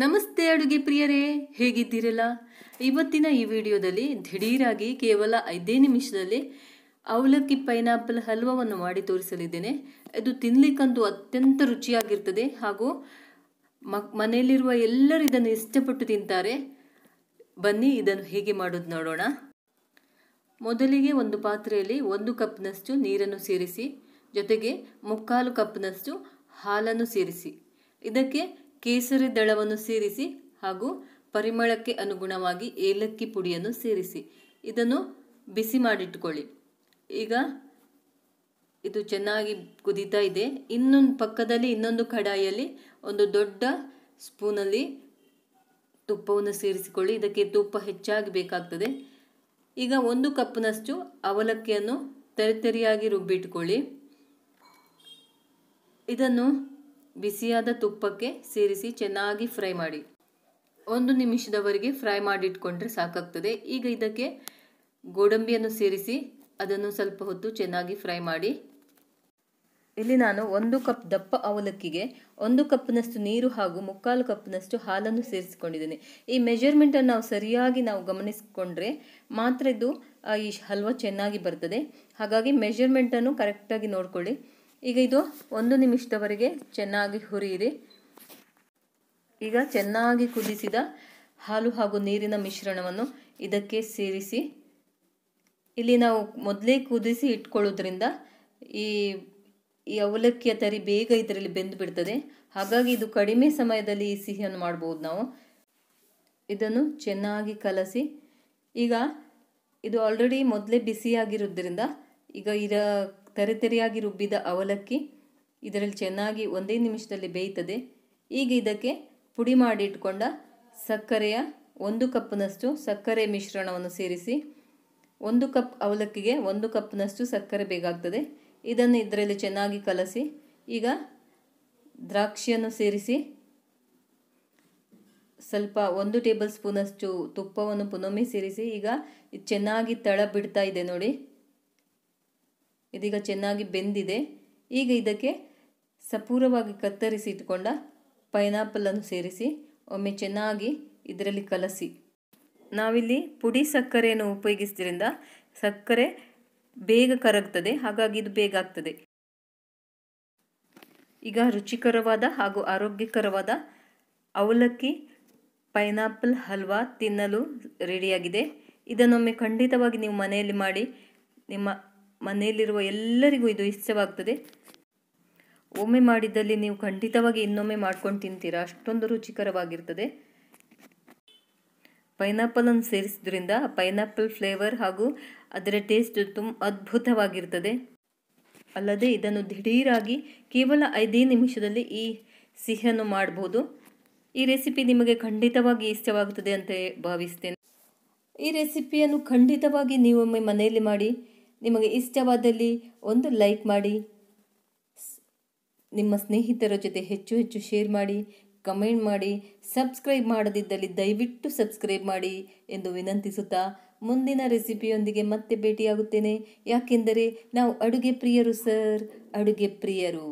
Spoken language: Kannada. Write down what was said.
ನಮಸ್ತೆ ಅಡುಗೆ ಪ್ರಿಯರೇ ಹೇಗಿದ್ದೀರಲ್ಲ ಇವತ್ತಿನ ಈ ವಿಡಿಯೋದಲ್ಲಿ ದಿಢೀರಾಗಿ ಕೇವಲ ಐದೇ ನಿಮಿಷದಲ್ಲಿ ಅವಲಕ್ಕಿ ಪೈನಾಪಲ್ ಹಲ್ವಾವನ್ನು ಮಾಡಿ ತೋರಿಸಲಿದ್ದೇನೆ ಇದು ತಿನ್ನಲಿಕ್ಕಂತೂ ಅತ್ಯಂತ ರುಚಿಯಾಗಿರ್ತದೆ ಹಾಗೂ ಮಕ್ ಮನೆಯಲ್ಲಿರುವ ಎಲ್ಲರೂ ಇದನ್ನು ಇಷ್ಟಪಟ್ಟು ತಿಂತಾರೆ ಬನ್ನಿ ಇದನ್ನು ಹೇಗೆ ಮಾಡೋದು ನೋಡೋಣ ಮೊದಲಿಗೆ ಒಂದು ಪಾತ್ರೆಯಲ್ಲಿ ಒಂದು ಕಪ್ನಷ್ಟು ನೀರನ್ನು ಸೇರಿಸಿ ಜೊತೆಗೆ ಮುಕ್ಕಾಲು ಕಪ್ನಷ್ಟು ಹಾಲನ್ನು ಸೇರಿಸಿ ಇದಕ್ಕೆ ಕೇಸರಿ ದಳವನ್ನು ಸೇರಿಸಿ ಹಾಗೂ ಪರಿಮಳಕ್ಕೆ ಅನುಗುಣವಾಗಿ ಏಲಕ್ಕಿ ಪುಡಿಯನ್ನು ಸೇರಿಸಿ ಇದನ್ನು ಬಿಸಿ ಮಾಡಿಟ್ಕೊಳ್ಳಿ ಈಗ ಇದು ಚೆನ್ನಾಗಿ ಕುದೀತಾ ಇದೆ ಇನ್ನೊಂದು ಪಕ್ಕದಲ್ಲಿ ಇನ್ನೊಂದು ಕಡಾಯಿಯಲ್ಲಿ ಒಂದು ದೊಡ್ಡ ಸ್ಪೂನಲ್ಲಿ ತುಪ್ಪವನ್ನು ಸೇರಿಸಿಕೊಳ್ಳಿ ಇದಕ್ಕೆ ತುಪ್ಪ ಹೆಚ್ಚಾಗಿ ಬೇಕಾಗ್ತದೆ ಈಗ ಒಂದು ಕಪ್ನಷ್ಟು ಅವಲಕ್ಕಿಯನ್ನು ತರಿತರಿಯಾಗಿ ರುಬ್ಬಿಟ್ಕೊಳ್ಳಿ ಇದನ್ನು ಬಿಸಿಯಾದ ತುಪ್ಪಕ್ಕೆ ಸೇರಿಸಿ ಚೆನ್ನಾಗಿ ಫ್ರೈ ಮಾಡಿ ಒಂದು ನಿಮಿಷದವರೆಗೆ ಫ್ರೈ ಮಾಡಿಟ್ಕೊಂಡ್ರೆ ಸಾಕಾಗ್ತದೆ ಈಗ ಇದಕ್ಕೆ ಗೋಡಂಬಿಯನ್ನು ಸೇರಿಸಿ ಅದನ್ನು ಸ್ವಲ್ಪ ಹೊತ್ತು ಚೆನ್ನಾಗಿ ಫ್ರೈ ಮಾಡಿ ಇಲ್ಲಿ ನಾನು ಒಂದು ಕಪ್ ದಪ್ಪ ಅವಲಕ್ಕಿಗೆ ಒಂದು ಕಪ್ನಷ್ಟು ನೀರು ಹಾಗೂ ಮುಕ್ಕಾಲು ಕಪ್ನಷ್ಟು ಹಾಲನ್ನು ಸೇರಿಸಿಕೊಂಡಿದ್ದೇನೆ ಈ ಮೆಜರ್ಮೆಂಟನ್ನು ನಾವು ಸರಿಯಾಗಿ ನಾವು ಗಮನಿಸಿಕೊಂಡ್ರೆ ಮಾತ್ರ ಇದು ಈ ಹಲ್ವಾ ಚೆನ್ನಾಗಿ ಬರ್ತದೆ ಹಾಗಾಗಿ ಮೆಜರ್ಮೆಂಟನ್ನು ಕರೆಕ್ಟಾಗಿ ನೋಡಿಕೊಳ್ಳಿ ಈಗ ಇದು ಒಂದು ನಿಮಿಷದವರೆಗೆ ಚೆನ್ನಾಗಿ ಹುರಿಯಿರಿ ಈಗ ಚೆನ್ನಾಗಿ ಕುದಿಸಿದ ಹಾಲು ಹಾಗೂ ನೀರಿನ ಮಿಶ್ರಣವನ್ನು ಇದಕ್ಕೆ ಸೇರಿಸಿ ಇಲ್ಲಿ ನಾವು ಮೊದಲೇ ಕುದಿಸಿ ಇಟ್ಕೊಳ್ಳೋದ್ರಿಂದ ಈ ಈ ಅವಲಕ್ಕಿಯ ತರಿ ಬೇಗ ಇದರಲ್ಲಿ ಬೆಂದು ಬಿಡ್ತದೆ ಹಾಗಾಗಿ ಇದು ಕಡಿಮೆ ಸಮಯದಲ್ಲಿ ಈ ಸಿಹಿಯನ್ನು ಮಾಡ್ಬೋದು ನಾವು ಇದನ್ನು ಚೆನ್ನಾಗಿ ಕಲಸಿ ಈಗ ಇದು ಆಲ್ರೆಡಿ ಮೊದಲೇ ಬಿಸಿಯಾಗಿರೋದ್ರಿಂದ ಈಗ ಇರ ತರಿತರಿಯಾಗಿ ರುಬ್ಬಿದ ಅವಲಕ್ಕಿ ಇದರಲ್ಲಿ ಚೆನ್ನಾಗಿ ಒಂದೇ ನಿಮಿಷದಲ್ಲಿ ಬೇಯ್ತದೆ ಈಗ ಇದಕ್ಕೆ ಪುಡಿ ಮಾಡಿ ಇಟ್ಕೊಂಡ ಸಕ್ಕರೆಯ ಒಂದು ಕಪ್ನಷ್ಟು ಸಕ್ಕರೆ ಮಿಶ್ರಣವನ್ನು ಸೇರಿಸಿ ಒಂದು ಕಪ್ ಅವಲಕ್ಕಿಗೆ ಒಂದು ಕಪ್ನಷ್ಟು ಸಕ್ಕರೆ ಬೇಕಾಗ್ತದೆ ಇದನ್ನು ಇದರಲ್ಲಿ ಚೆನ್ನಾಗಿ ಕಲಸಿ ಈಗ ದ್ರಾಕ್ಷಿಯನ್ನು ಸೇರಿಸಿ ಸ್ವಲ್ಪ ಒಂದು ಟೇಬಲ್ ಸ್ಪೂನಷ್ಟು ತುಪ್ಪವನ್ನು ಪುನೊಮ್ಮೆ ಸೇರಿಸಿ ಈಗ ಚೆನ್ನಾಗಿ ತಳ ಬಿಡ್ತಾ ಇದೆ ನೋಡಿ ಇದೀಗ ಚೆನ್ನಾಗಿ ಬೆಂದಿದೆ ಈಗ ಇದಕ್ಕೆ ಸಪೂರವಾಗಿ ಕತ್ತರಿಸಿ ಇಟ್ಕೊಂಡ ಪೈನಾಪಲನ್ನು ಸೇರಿಸಿ ಒಮ್ಮೆ ಚೆನ್ನಾಗಿ ಇದರಲ್ಲಿ ಕಲಸಿ ನಾವಿಲ್ಲಿ ಪುಡಿ ಸಕ್ಕರೆಯನ್ನು ಉಪಯೋಗಿಸಿದ್ರಿಂದ ಸಕ್ಕರೆ ಬೇಗ ಕರಗ್ತದೆ ಹಾಗಾಗಿ ಇದು ಬೇಗ ಆಗ್ತದೆ ಈಗ ರುಚಿಕರವಾದ ಹಾಗೂ ಆರೋಗ್ಯಕರವಾದ ಅವಲಕ್ಕಿ ಪೈನಾಪಲ್ ಹಲ್ವಾ ತಿನ್ನಲು ರೆಡಿಯಾಗಿದೆ ಇದನ್ನೊಮ್ಮೆ ಖಂಡಿತವಾಗಿ ನೀವು ಮನೆಯಲ್ಲಿ ಮಾಡಿ ನಿಮ್ಮ ಮನೆಯಲ್ಲಿರುವ ಎಲ್ಲರಿಗೂ ಇದು ಇಷ್ಟವಾಗ್ತದೆ ಒಮ್ಮೆ ಮಾಡಿದ್ದಲ್ಲಿ ನೀವು ಖಂಡಿತವಾಗಿ ಇನ್ನೊಮ್ಮೆ ಮಾಡ್ಕೊಂಡು ತಿಂತೀರಾ ಅಷ್ಟೊಂದು ರುಚಿಕರವಾಗಿರ್ತದೆ ಪೈನಾಪಲನ್ನು ಸೇರಿಸಿದ್ರಿಂದ ಪೈನಾಪಲ್ ಫ್ಲೇವರ್ ಹಾಗೂ ಅದರ ಟೇಸ್ಟ್ ತುಂಬ ಅದ್ಭುತವಾಗಿರ್ತದೆ ಅಲ್ಲದೆ ಇದನ್ನು ದಿಢೀರಾಗಿ ಕೇವಲ ಐದೇ ನಿಮಿಷದಲ್ಲಿ ಈ ಸಿಹಿಯನ್ನು ಮಾಡಬಹುದು ಈ ರೆಸಿಪಿ ನಿಮಗೆ ಖಂಡಿತವಾಗಿ ಇಷ್ಟವಾಗುತ್ತದೆ ಅಂತ ಭಾವಿಸ್ತೇನೆ ಈ ರೆಸಿಪಿಯನ್ನು ಖಂಡಿತವಾಗಿ ನೀವೊಮ್ಮೆ ಮನೆಯಲ್ಲಿ ಮಾಡಿ ನಿಮಗೆ ಇಷ್ಟವಾದಲ್ಲಿ ಒಂದು ಲೈಕ್ ಮಾಡಿ ನಿಮ್ಮ ಸ್ನೇಹಿತರ ಜೊತೆ ಹೆಚ್ಚು ಹೆಚ್ಚು ಶೇರ್ ಮಾಡಿ ಕಮೆಂಟ್ ಮಾಡಿ ಸಬ್ಸ್ಕ್ರೈಬ್ ಮಾಡದಿದ್ದಲ್ಲಿ ದಯವಿಟ್ಟು ಸಬ್ಸ್ಕ್ರೈಬ್ ಮಾಡಿ ಎಂದು ವಿನಂತಿಸುತ್ತಾ ಮುಂದಿನ ರೆಸಿಪಿಯೊಂದಿಗೆ ಮತ್ತೆ ಭೇಟಿಯಾಗುತ್ತೇನೆ ಯಾಕೆಂದರೆ ನಾವು ಅಡುಗೆ ಪ್ರಿಯರು ಸರ್ ಅಡುಗೆ ಪ್ರಿಯರು